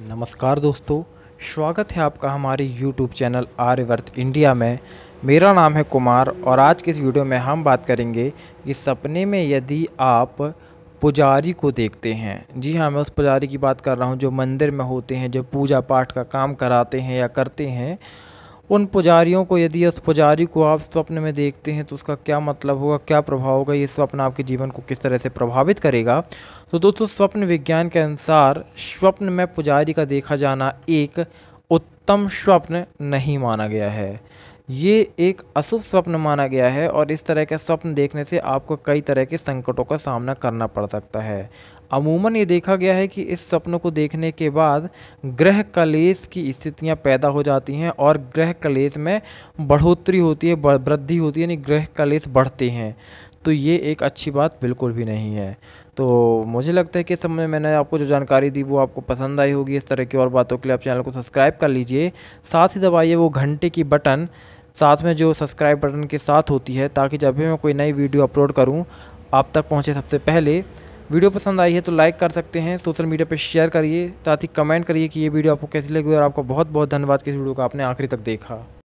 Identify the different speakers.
Speaker 1: नमस्कार दोस्तों स्वागत है आपका हमारे YouTube चैनल आर्यवर्त इंडिया में मेरा नाम है कुमार और आज के इस वीडियो में हम बात करेंगे कि सपने में यदि आप पुजारी को देखते हैं जी हाँ मैं उस पुजारी की बात कर रहा हूँ जो मंदिर में होते हैं जो पूजा पाठ का काम कराते हैं या करते हैं उन पुजारियों को यदि उस पुजारी को आप स्वप्न में देखते हैं तो उसका क्या मतलब होगा क्या प्रभाव होगा ये स्वप्न आपके जीवन को किस तरह से प्रभावित करेगा तो दोस्तों स्वप्न विज्ञान के अनुसार स्वप्न में पुजारी का देखा जाना एक उत्तम स्वप्न नहीं माना गया है ये एक अशुभ स्वप्न माना गया है और इस तरह का स्वप्न देखने से आपको कई तरह के संकटों का सामना करना पड़ सकता है अमूमन ये देखा गया है कि इस स्वप्न को देखने के बाद ग्रह कलेश की स्थितियां पैदा हो जाती हैं और ग्रह कलेश में बढ़ोतरी होती है वृद्धि होती है यानी ग्रह कलेश बढ़ते हैं तो ये एक अच्छी बात बिल्कुल भी नहीं है तो मुझे लगता है कि इस समय मैंने आपको जो जानकारी दी वो आपको पसंद आई होगी इस तरह की और बातों के लिए आप चैनल को सब्सक्राइब कर लीजिए साथ ही दबाइए वो घंटे की बटन साथ में जो सब्सक्राइब बटन के साथ होती है ताकि जब भी मैं कोई नई वीडियो अपलोड करूँ आप तक पहुँचे सबसे पहले वीडियो पसंद आई है तो लाइक कर सकते हैं सोशल मीडिया पर शेयर करिए साथ ही कमेंट करिए कि ये वीडियो आपको कैसी लगी और आपका बहुत बहुत धन्यवाद कि इस वीडियो को आपने आखिरी तक देखा